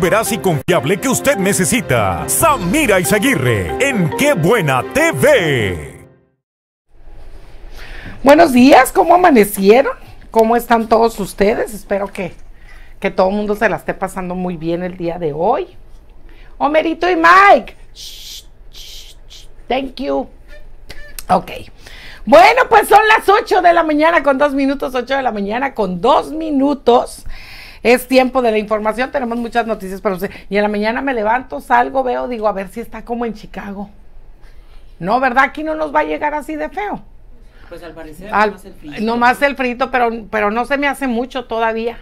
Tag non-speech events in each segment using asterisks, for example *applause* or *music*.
veraz y confiable que usted necesita. Samira Izaguirre, en Qué Buena TV. Buenos días, ¿cómo amanecieron? ¿Cómo están todos ustedes? Espero que, que todo el mundo se la esté pasando muy bien el día de hoy. Homerito y Mike. Thank you. Ok. Bueno, pues son las 8 de la mañana con dos minutos, 8 de la mañana con dos minutos. Es tiempo de la información, tenemos muchas noticias para usted. Y a la mañana me levanto, salgo, veo, digo, a ver si está como en Chicago. No, ¿verdad? Aquí no nos va a llegar así de feo. Pues al parecer, nomás el frito. Nomás el frito, pero, pero no se me hace mucho todavía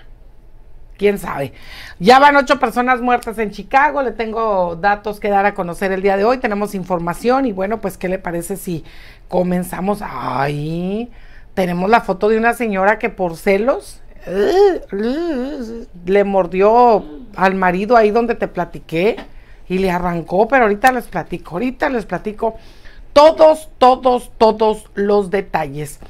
quién sabe. Ya van ocho personas muertas en Chicago, le tengo datos que dar a conocer el día de hoy, tenemos información y bueno, pues ¿qué le parece si comenzamos? Ay, tenemos la foto de una señora que por celos le mordió al marido ahí donde te platiqué y le arrancó, pero ahorita les platico, ahorita les platico todos, todos, todos los detalles.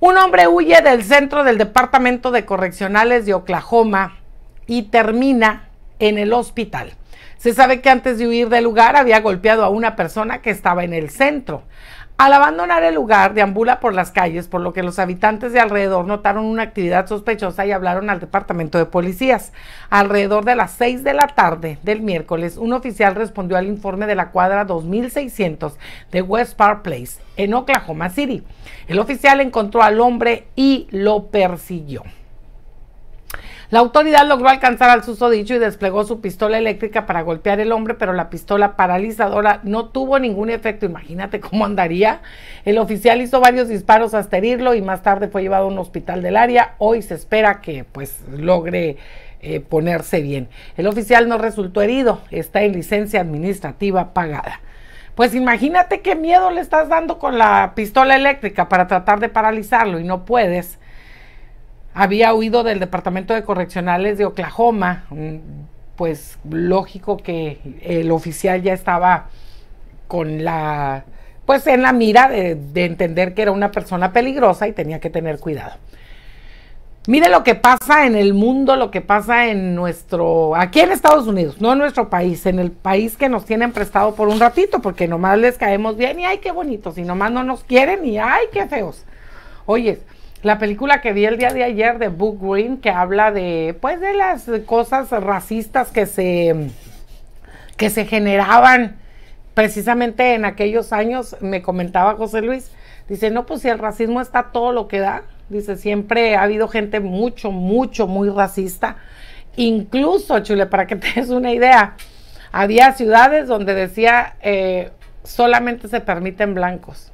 Un hombre huye del centro del Departamento de Correccionales de Oklahoma y termina en el hospital. Se sabe que antes de huir del lugar había golpeado a una persona que estaba en el centro. Al abandonar el lugar, deambula por las calles, por lo que los habitantes de alrededor notaron una actividad sospechosa y hablaron al departamento de policías. Alrededor de las 6 de la tarde del miércoles, un oficial respondió al informe de la cuadra 2600 de West Park Place, en Oklahoma City. El oficial encontró al hombre y lo persiguió. La autoridad logró alcanzar al susodicho y desplegó su pistola eléctrica para golpear el hombre, pero la pistola paralizadora no tuvo ningún efecto. Imagínate cómo andaría. El oficial hizo varios disparos hasta herirlo y más tarde fue llevado a un hospital del área. Hoy se espera que pues logre eh, ponerse bien. El oficial no resultó herido, está en licencia administrativa pagada. Pues imagínate qué miedo le estás dando con la pistola eléctrica para tratar de paralizarlo y no puedes había huido del Departamento de Correccionales de Oklahoma, pues lógico que el oficial ya estaba con la, pues en la mira de, entender que era una persona peligrosa y tenía que tener cuidado. Mire lo que pasa en el mundo, lo que pasa en nuestro, aquí en Estados Unidos, no en nuestro país, en el país que nos tienen prestado por un ratito, porque nomás les caemos bien y ay, qué bonitos, y nomás no nos quieren y ay, qué feos. Oye, la película que vi el día de ayer de Book Green, que habla de, pues, de las cosas racistas que se, que se generaban precisamente en aquellos años, me comentaba José Luis, dice, no, pues si el racismo está todo lo que da, dice, siempre ha habido gente mucho, mucho, muy racista. Incluso, Chule, para que *laughs* te des una idea, había ciudades donde decía eh, solamente se permiten blancos.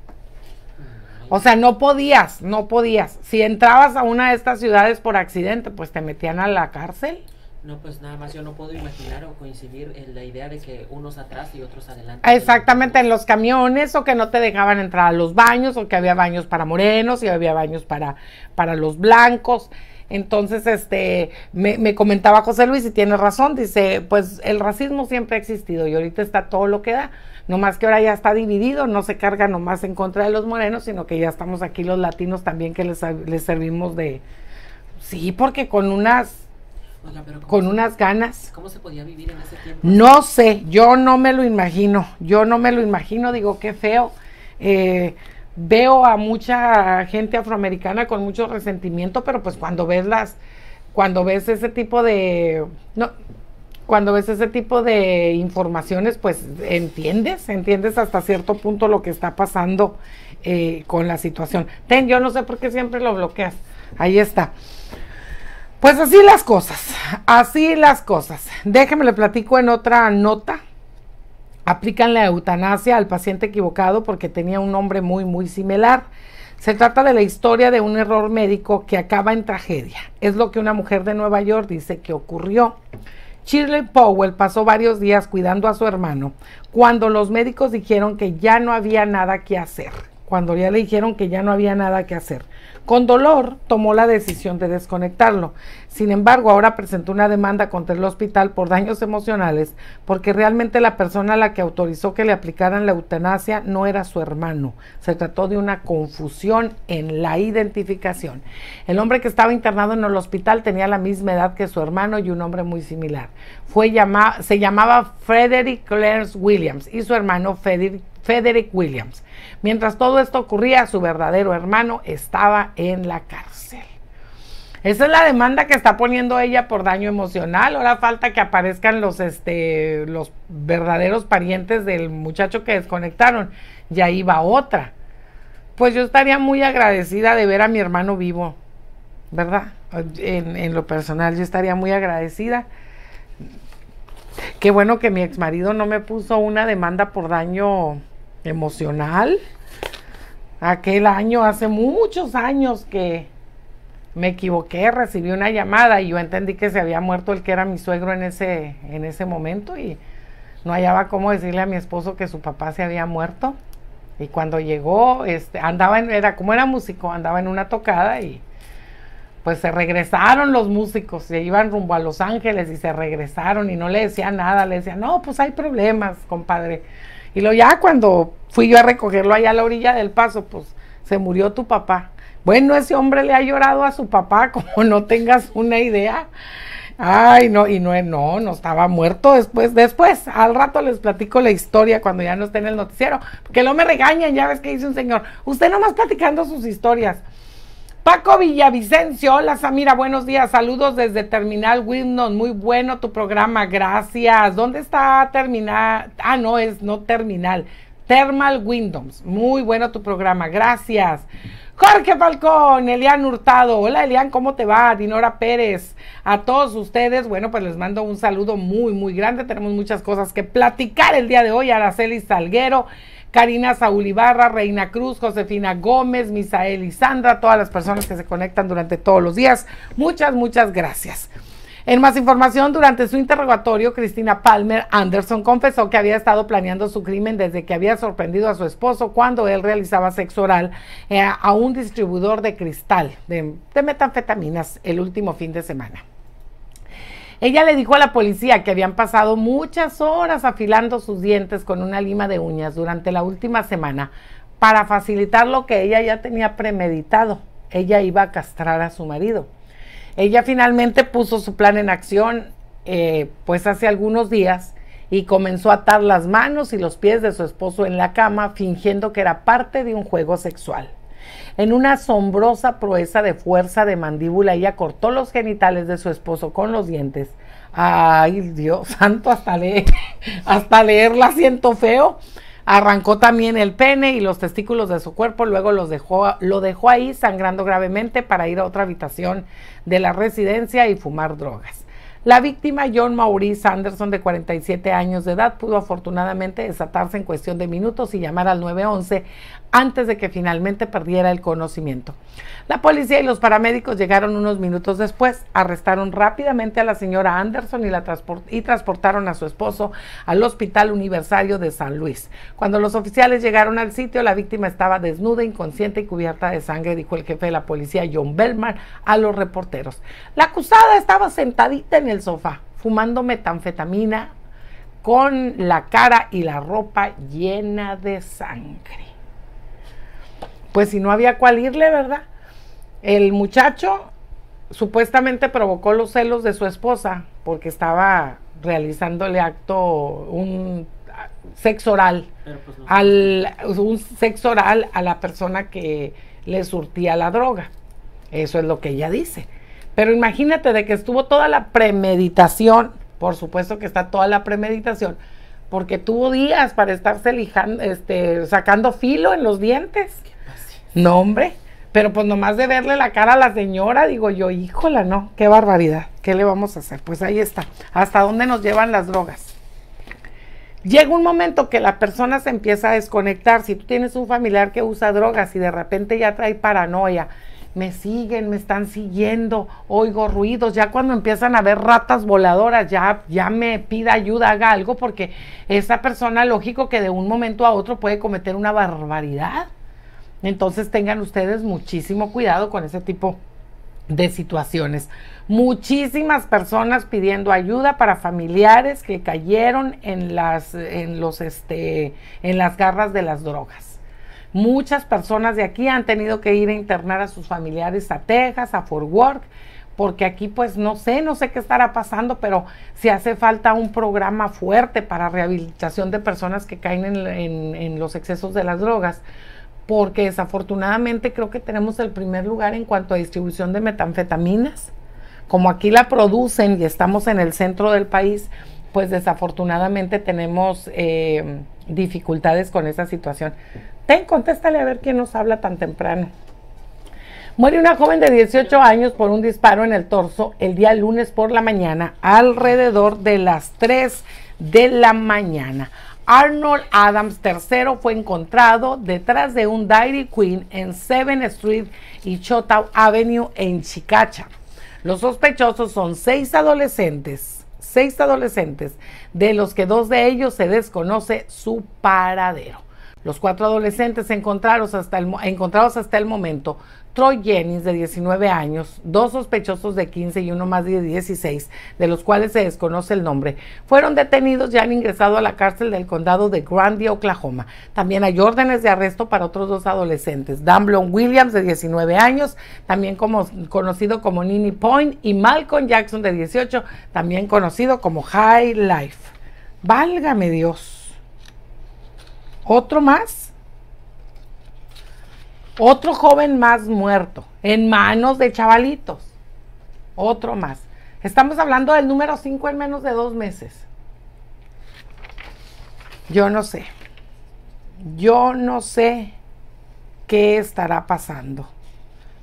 O sea, no podías, no podías. Si entrabas a una de estas ciudades por accidente, pues te metían a la cárcel. No, pues nada más yo no puedo imaginar o coincidir en la idea de que unos atrás y otros adelante. Exactamente, en los camiones o que no te dejaban entrar a los baños o que había baños para morenos y había baños para, los blancos. Entonces, este, me, me comentaba José Luis y tiene razón, dice, pues el racismo siempre ha existido y ahorita está todo lo que da. No más que ahora ya está dividido, no se carga nomás en contra de los morenos, sino que ya estamos aquí los latinos también que les, servimos de... Sí, porque con unas... con unas ganas. ¿Cómo se podía vivir en ese tiempo? No sé, yo no me lo imagino, yo no me lo imagino, digo, qué feo. Eh, veo a mucha gente afroamericana con mucho resentimiento, pero pues cuando ves las, cuando ves ese tipo de, no, cuando ves ese tipo de informaciones, pues entiendes, entiendes hasta cierto punto lo que está pasando eh, con la situación. Ten, yo no sé por qué siempre lo bloqueas. Ahí está. Pues así las cosas, así las cosas. Déjeme le platico en otra nota. Aplican la eutanasia al paciente equivocado porque tenía un nombre muy, muy similar. Se trata de la historia de un error médico que acaba en tragedia. Es lo que una mujer de Nueva York dice que ocurrió. Shirley Powell pasó varios días cuidando a su hermano cuando los médicos dijeron que ya no había nada que hacer. Cuando ya le dijeron que ya no había nada que hacer. Con dolor tomó la decisión de desconectarlo. Sin embargo, ahora presentó una demanda contra el hospital por daños emocionales porque realmente la persona a la que autorizó que le aplicaran la eutanasia no era su hermano. Se trató de una confusión en la identificación. El hombre que estaba internado en el hospital tenía la misma edad que su hermano y un hombre muy similar. Fue se llamaba Frederick Clarence Williams y su hermano Frederick Frederick Williams. Mientras todo esto ocurría, su verdadero hermano estaba en la cárcel. Esa es la demanda que está poniendo ella por daño emocional. Ahora falta que aparezcan los, este, los verdaderos parientes del muchacho que desconectaron. Y ahí va otra. Pues yo estaría muy agradecida de ver a mi hermano vivo, ¿verdad? En, en lo personal, yo estaría muy agradecida. Qué bueno que mi ex marido no me puso una demanda por daño emocional. Aquel año, hace muchos años que me equivoqué, recibí una llamada y yo entendí que se había muerto el que era mi suegro en ese, en ese momento y no hallaba cómo decirle a mi esposo que su papá se había muerto. Y cuando llegó, este, andaba en, era como era músico, andaba en una tocada y pues se regresaron los músicos, se iban rumbo a Los Ángeles y se regresaron y no le decía nada, le decía, no, pues hay problemas, compadre. Y luego ya cuando fui yo a recogerlo allá a la orilla del paso, pues se murió tu papá. Bueno, ese hombre le ha llorado a su papá, *laughs* como no tengas una idea. Ay, no, y no, no, no estaba muerto después, después, al rato les platico la historia cuando ya no esté en el noticiero, porque no me regañen, ya ves que dice un señor, usted nomás platicando sus historias. Paco Villavicencio, hola Samira, buenos días, saludos desde Terminal Windows, muy bueno tu programa, gracias. ¿Dónde está Terminal? Ah, no, es no Terminal, Thermal Windows, muy bueno tu programa, gracias. Jorge Falcón, Elian Hurtado, hola Elian, ¿cómo te va? Dinora Pérez, a todos ustedes, bueno, pues les mando un saludo muy, muy grande, tenemos muchas cosas que platicar el día de hoy, Araceli Salguero. Karina Ibarra, Reina Cruz, Josefina Gómez, Misael y Sandra, todas las personas que se conectan durante todos los días. Muchas, muchas gracias. En más información, durante su interrogatorio, Cristina Palmer Anderson confesó que había estado planeando su crimen desde que había sorprendido a su esposo cuando él realizaba sexo oral eh, a un distribuidor de cristal de metanfetaminas el último fin de semana. Ella le dijo a la policía que habían pasado muchas horas afilando sus dientes con una lima de uñas durante la última semana para facilitar lo que ella ya tenía premeditado. Ella iba a castrar a su marido. Ella finalmente puso su plan en acción, eh, pues hace algunos días, y comenzó a atar las manos y los pies de su esposo en la cama, fingiendo que era parte de un juego sexual. En una asombrosa proeza de fuerza de mandíbula, ella cortó los genitales de su esposo con los dientes. Ay, Dios santo, hasta, *laughs* hasta leerla siento feo. Arrancó también el pene y los testículos de su cuerpo, luego los dejó, lo dejó ahí sangrando gravemente para ir a otra habitación de la residencia y fumar drogas. La víctima, John Maurice Anderson, de 47 años de edad, pudo afortunadamente desatarse en cuestión de minutos y llamar al 911 antes de que finalmente perdiera el conocimiento. La policía y los paramédicos llegaron unos minutos después, arrestaron rápidamente a la señora Anderson y, la y transportaron a su esposo al Hospital Universario de San Luis. Cuando los oficiales llegaron al sitio, la víctima estaba desnuda, inconsciente y cubierta de sangre, dijo el jefe de la policía John Bellman a los reporteros. La acusada estaba sentadita en el sofá, fumando metanfetamina con la cara y la ropa llena de sangre pues si no había cual irle, ¿verdad? El muchacho supuestamente provocó los celos de su esposa porque estaba realizándole acto, un sexo oral, pues, al, un sexo oral a la persona que le surtía la droga. Eso es lo que ella dice. Pero imagínate de que estuvo toda la premeditación, por supuesto que está toda la premeditación, porque tuvo días para estarse este, sacando filo en los dientes. No, hombre. Pero pues nomás de verle la cara a la señora, digo yo, híjola, no, qué barbaridad, ¿qué le vamos a hacer? Pues ahí está, hasta dónde nos llevan las drogas. Llega un momento que la persona se empieza a desconectar. Si tú tienes un familiar que usa drogas y de repente ya trae paranoia, me siguen, me están siguiendo, oigo ruidos, ya cuando empiezan a ver ratas voladoras, ya, ya me pida ayuda, haga algo, porque esa persona, lógico que de un momento a otro puede cometer una barbaridad. Entonces tengan ustedes muchísimo cuidado con ese tipo de situaciones. Muchísimas personas pidiendo ayuda para familiares que cayeron en las, en los, este, en las garras de las drogas. Muchas personas de aquí han tenido que ir a internar a sus familiares a Texas, a Fort Worth, porque aquí pues no sé, no sé qué estará pasando, pero si hace falta un programa fuerte para rehabilitación de personas que caen en los excesos de las drogas, porque desafortunadamente creo que tenemos el primer lugar en cuanto a distribución de metanfetaminas. Como aquí la producen y estamos en el centro del país, pues desafortunadamente tenemos eh, dificultades con esa situación. Ten, contéstale a ver quién nos habla tan temprano. Muere una joven de 18 años por un disparo en el torso el día lunes por la mañana, alrededor de las 3 de la mañana. Arnold Adams III fue encontrado detrás de un Dairy Queen en 7 Street y Chota Avenue en Chicacha. Los sospechosos son seis adolescentes, seis adolescentes, de los que dos de ellos se desconoce su paradero. Los cuatro adolescentes encontrados hasta el, encontrados hasta el momento, Troy Jennings de 19 años, dos sospechosos de 15 y uno más de 16, de los cuales se desconoce el nombre, fueron detenidos y han ingresado a la cárcel del condado de Grandy, Oklahoma. También hay órdenes de arresto para otros dos adolescentes, Damblon Williams de 19 años, también conocido como Nini Point, y Malcolm Jackson de 18, también conocido como High Life. Válgame Dios. Otro más. Otro joven más muerto en manos de chavalitos. Otro más. Estamos hablando del número 5 en menos de dos meses. Yo no sé. Yo no sé qué estará pasando.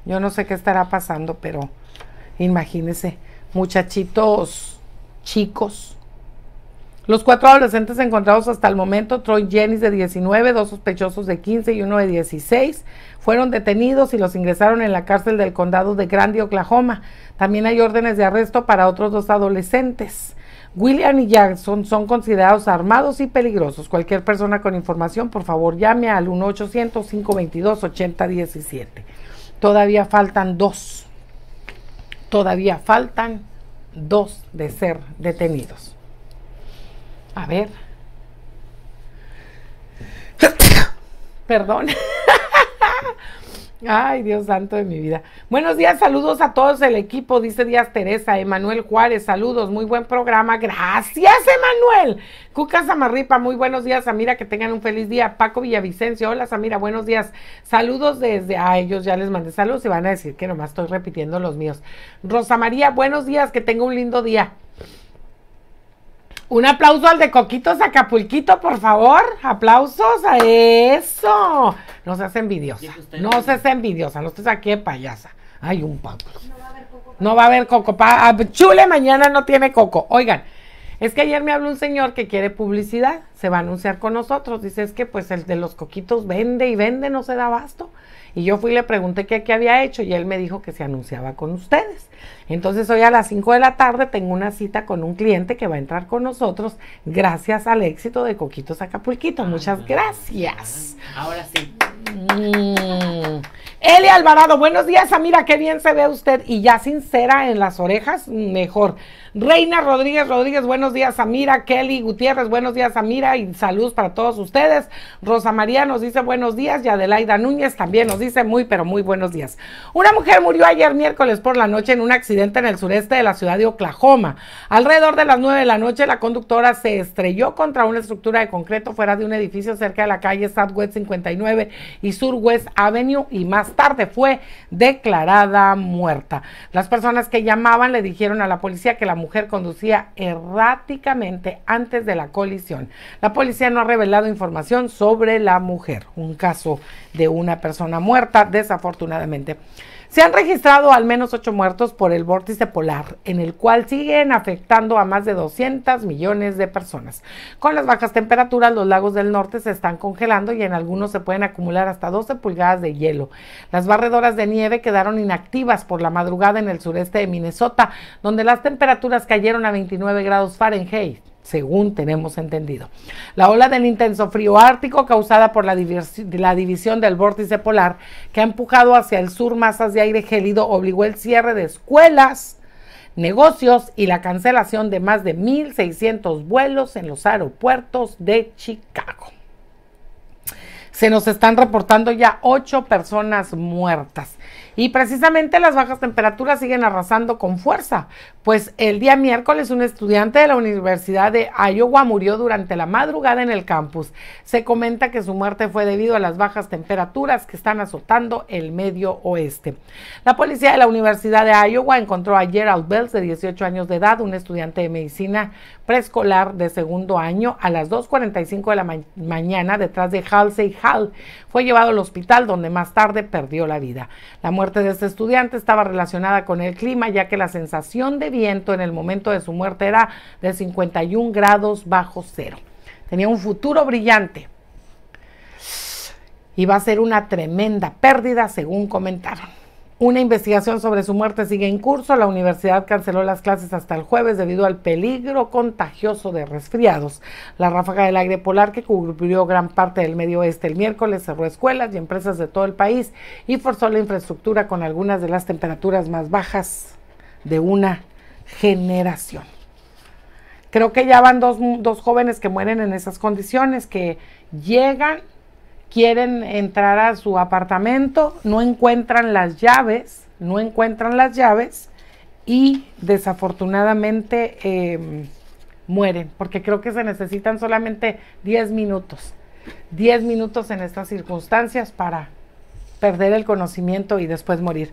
Yo no sé qué estará pasando, pero imagínense, muchachitos chicos los cuatro adolescentes encontrados hasta el momento, Troy Jennings de 19, dos sospechosos de 15 y uno de 16, fueron detenidos y los ingresaron en la cárcel del condado de Grandy, Oklahoma. También hay órdenes de arresto para otros dos adolescentes. William y Jackson son considerados armados y peligrosos. Cualquier persona con información, por favor, llame al 1-800-522-8017. Todavía faltan dos. Todavía faltan dos de ser detenidos. A ver. *coughs* Perdón. *laughs* Ay, Dios santo de mi vida. Buenos días, saludos a todos el equipo, dice Díaz Teresa, Emanuel Juárez, saludos, muy buen programa, gracias Emanuel. Cuca Samarripa, muy buenos días, Samira, que tengan un feliz día. Paco Villavicencio, hola Samira, buenos días. Saludos desde, a ellos ya les mandé saludos y van a decir que nomás estoy repitiendo los míos. Rosa María, buenos días, que tenga un lindo día. Un aplauso al de Coquitos Acapulquito, por favor. Aplausos a eso. No seas envidiosa. No seas envidiosa. No estés aquí payasa. Hay un papo. No va a haber coco. No va a haber coco. Ah, chule mañana no tiene coco. Oigan. Es que ayer me habló un señor que quiere publicidad, se va a anunciar con nosotros. Dice, es que pues el de los coquitos vende y vende, no se da abasto. Y yo fui y le pregunté qué, qué había hecho y él me dijo que se anunciaba con ustedes. Entonces hoy a las 5 de la tarde tengo una cita con un cliente que va a entrar con nosotros gracias al éxito de Coquitos Acapulquito. Muchas gracias. Ah, ahora sí. Mm. Eli Alvarado, buenos días, mira qué bien se ve usted. Y ya sincera en las orejas, mejor. Reina Rodríguez Rodríguez, buenos días, Samira. Kelly Gutiérrez, buenos días, Samira. Y saludos para todos ustedes. Rosa María nos dice buenos días. Y Adelaida Núñez también nos dice muy, pero muy buenos días. Una mujer murió ayer miércoles por la noche en un accidente en el sureste de la ciudad de Oklahoma. Alrededor de las nueve de la noche, la conductora se estrelló contra una estructura de concreto fuera de un edificio cerca de la calle Southwest 59 y West Avenue. Y más tarde fue declarada muerta. Las personas que llamaban le dijeron a la policía que la mujer conducía erráticamente antes de la colisión. La policía no ha revelado información sobre la mujer, un caso de una persona muerta, desafortunadamente. Se han registrado al menos ocho muertos por el vórtice polar, en el cual siguen afectando a más de 200 millones de personas. Con las bajas temperaturas, los lagos del norte se están congelando y en algunos se pueden acumular hasta 12 pulgadas de hielo. Las barredoras de nieve quedaron inactivas por la madrugada en el sureste de Minnesota, donde las temperaturas cayeron a 29 grados Fahrenheit según tenemos entendido. La ola del intenso frío ártico causada por la, la, división del vórtice polar que ha empujado hacia el sur masas de aire gélido obligó el cierre de escuelas, negocios y la cancelación de más de 1.600 vuelos en los aeropuertos de Chicago. Se nos están reportando ya ocho personas muertas y precisamente las bajas temperaturas siguen arrasando con fuerza, pues el día miércoles un estudiante de la Universidad de Iowa murió durante la madrugada en el campus. Se comenta que su muerte fue debido a las bajas temperaturas que están azotando el medio oeste. La policía de la Universidad de Iowa encontró a Gerald Bells, de 18 años de edad, un estudiante de medicina preescolar de segundo año, a las 2.45 de la mañana detrás de Halsey Hall. Fue llevado al hospital donde más tarde perdió la vida. La muerte muerte de este estudiante estaba relacionada con el clima, ya que la sensación de viento en el momento de su muerte era de 51 grados bajo cero. Tenía un futuro brillante. Y va a ser una tremenda pérdida, según comentaron. Una investigación sobre su muerte sigue en curso. La universidad canceló las clases hasta el jueves debido al peligro contagioso de resfriados. La ráfaga del aire polar que cubrió gran parte del medio oeste el miércoles cerró escuelas y empresas de todo el país y forzó la infraestructura con algunas de las temperaturas más bajas de una generación. Creo que ya van dos, dos jóvenes que mueren en esas condiciones, que llegan quieren entrar a su apartamento, no encuentran las llaves, no encuentran las llaves y desafortunadamente em, mueren, porque creo que se necesitan solamente 10 minutos, 10 minutos en estas circunstancias para perder el conocimiento y después morir.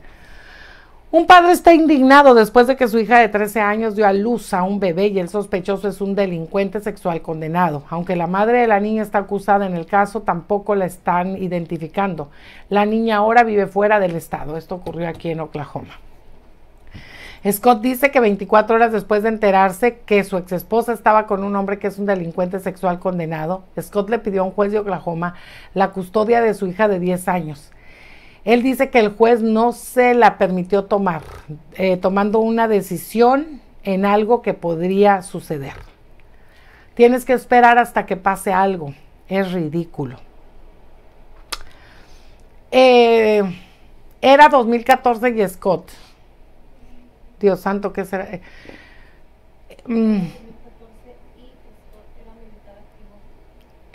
Un padre está indignado después de que su hija de 13 años dio a luz a un bebé y el sospechoso es un delincuente sexual condenado. Aunque la madre de la niña está acusada en el caso, tampoco la están identificando. La niña ahora vive fuera del estado. Esto ocurrió aquí en Oklahoma. Scott dice que 24 horas después de enterarse que su ex esposa estaba con un hombre que es un delincuente sexual condenado, Scott le pidió a un juez de Oklahoma la custodia de su hija de 10 años. Él dice que el juez no se la permitió tomar, eh, tomando una decisión en algo que podría suceder. Tienes que esperar hasta que pase algo. Es ridículo. Eh, era 2014 y Scott. Dios santo, ¿qué será? Eh, mm,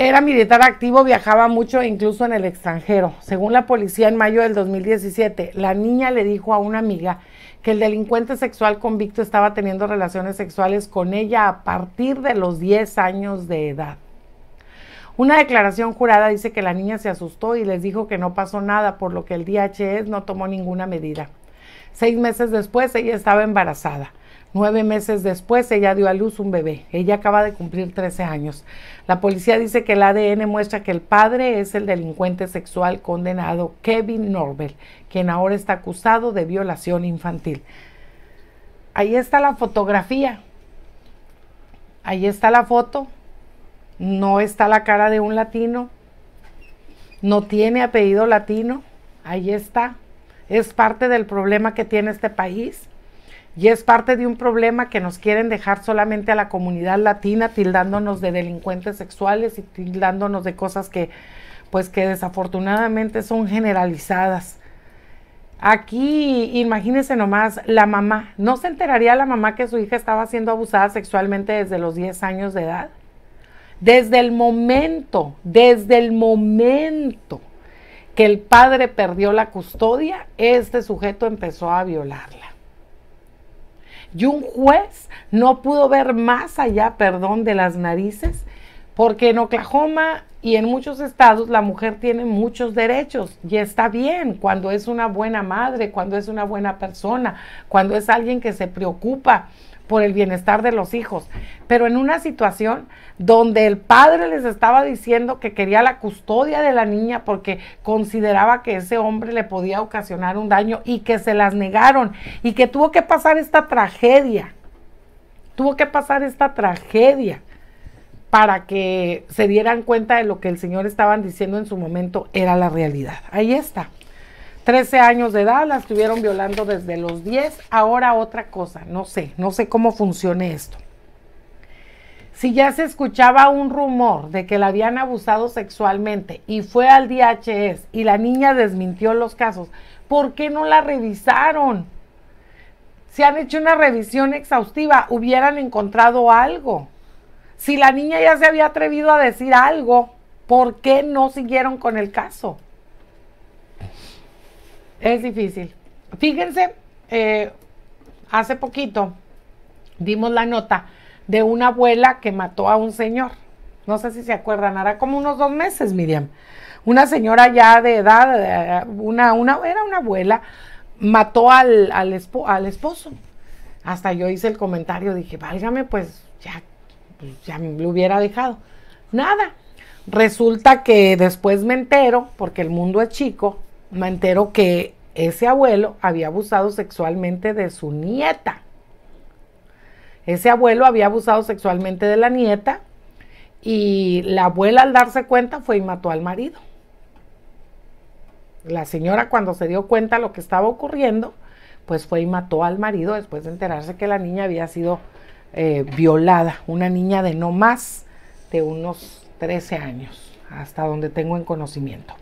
Era militar activo, viajaba mucho, incluso en el extranjero. Según la policía, en mayo del 2017, la niña le dijo a una amiga que el delincuente sexual convicto estaba teniendo relaciones sexuales con ella a partir de los 10 años de edad. Una declaración jurada dice que la niña se asustó y les dijo que no pasó nada, por lo que el DHS e no tomó ninguna medida. Seis meses después, ella estaba embarazada. Nueve meses después, ella dio a luz un bebé. Ella acaba de cumplir 13 años. La policía dice que el ADN muestra que el padre es el delincuente sexual condenado Kevin Norbel, quien ahora está acusado de violación infantil. Ahí está la fotografía. Ahí está la foto. No está la cara de un latino. No tiene apellido latino. Ahí está. Es parte del problema que tiene este país y es parte de un problema que nos quieren dejar solamente a la comunidad latina, tildándonos de delincuentes sexuales y tildándonos de cosas que, pues que desafortunadamente son generalizadas. Aquí, imagínense nomás, la mamá, ¿no se enteraría la mamá que su hija estaba siendo abusada sexualmente desde los 10 años de edad? Desde el momento, desde el momento que el padre perdió la custodia, este sujeto empezó a violarla y un juez no pudo ver más allá, perdón, de las narices, porque en Oklahoma y en muchos estados la mujer tiene muchos derechos y está bien cuando es una buena madre, cuando es una buena persona, cuando es alguien que se preocupa por el bienestar de los hijos, pero en una situación donde el padre les estaba diciendo que quería la custodia de la niña porque consideraba que ese hombre le podía ocasionar un daño y que se las negaron y que tuvo que pasar esta tragedia, tuvo que pasar esta tragedia para que se dieran cuenta de lo que el Señor estaban diciendo en su momento era la realidad. Ahí está. 13 años de edad, la estuvieron violando desde los 10, ahora otra cosa, no sé, no sé cómo funcione esto. Si ya se escuchaba un rumor de que la habían abusado sexualmente y fue al DHS y la niña desmintió los casos, ¿por qué no la revisaron? Si han hecho una revisión exhaustiva, hubieran encontrado algo. Si la niña ya se había atrevido a decir algo, ¿por qué no siguieron con el caso? Es difícil. Fíjense, eh, hace poquito dimos la nota de una abuela que mató a un señor. No sé si se acuerdan, hará como unos dos meses, Miriam. Una señora ya de edad, eh, una, una, era una abuela, mató al, al, esposo. Hasta yo hice el comentario, dije, válgame, pues ya, pues, ya me lo hubiera dejado. Nada. Resulta que después me entero, porque el mundo es chico, me entero que ese abuelo había abusado sexualmente de su nieta. Ese abuelo había abusado sexualmente de la nieta y la abuela al darse cuenta fue y mató al marido. La señora cuando se dio cuenta de lo que estaba ocurriendo, pues fue y mató al marido después de enterarse que la niña había sido eh, violada, una niña de no más de unos 13 años, hasta donde tengo en conocimiento.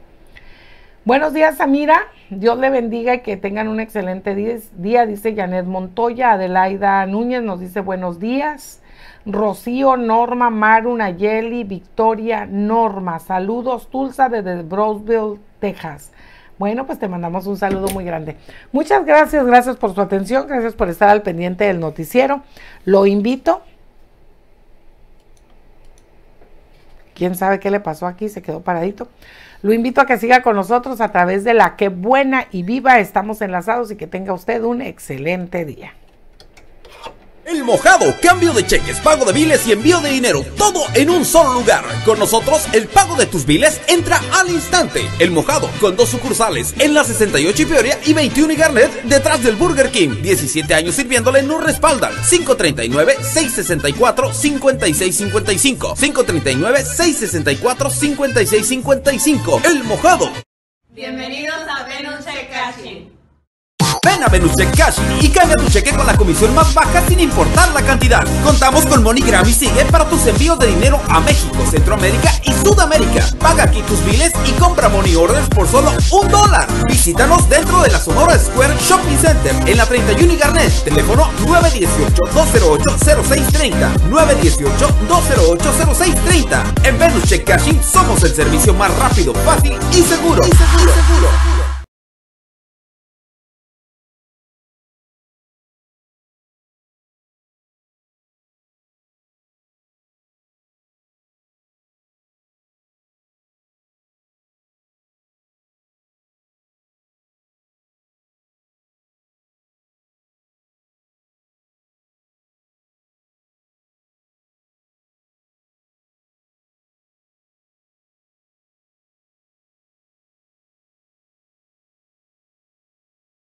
Buenos días, Samira. Dios le bendiga y que tengan un excelente día, dice Janet Montoya. Adelaida Núñez nos dice buenos días. Rocío, Norma, Maru, Nayeli, Victoria, Norma. Saludos, Tulsa desde Brosville, Texas. Bueno, pues te mandamos un saludo muy grande. Muchas gracias, gracias por su atención, gracias por estar al pendiente del noticiero. Lo invito. ¿Quién sabe qué le pasó aquí? Se quedó paradito. Lo invito a que siga con nosotros a través de la que buena y viva estamos enlazados y que tenga usted un excelente día. El mojado, cambio de cheques, pago de biles y envío de dinero, todo en un solo lugar. Con nosotros, el pago de tus biles entra al instante. El mojado, con dos sucursales, en la 68 y Peoria y 21 y Garnet, detrás del Burger King. 17 años sirviéndole, nos respaldan. 539-664-5655. 539-664-5655. El mojado. Bienvenidos a Ven a Check Cash y cambia tu cheque con la comisión más baja sin importar la cantidad. Contamos con MoneyGram y Sigue para tus envíos de dinero a México, Centroamérica y Sudamérica. Paga aquí tus biles y compra money orders por solo un dólar. Visítanos dentro de la Sonora Square Shopping Center en la 31 y Garnet. Teléfono 918-208-0630. 918-208-0630. En Venus Check Cash somos el servicio más rápido, fácil y seguro. Y seguro. Y seguro.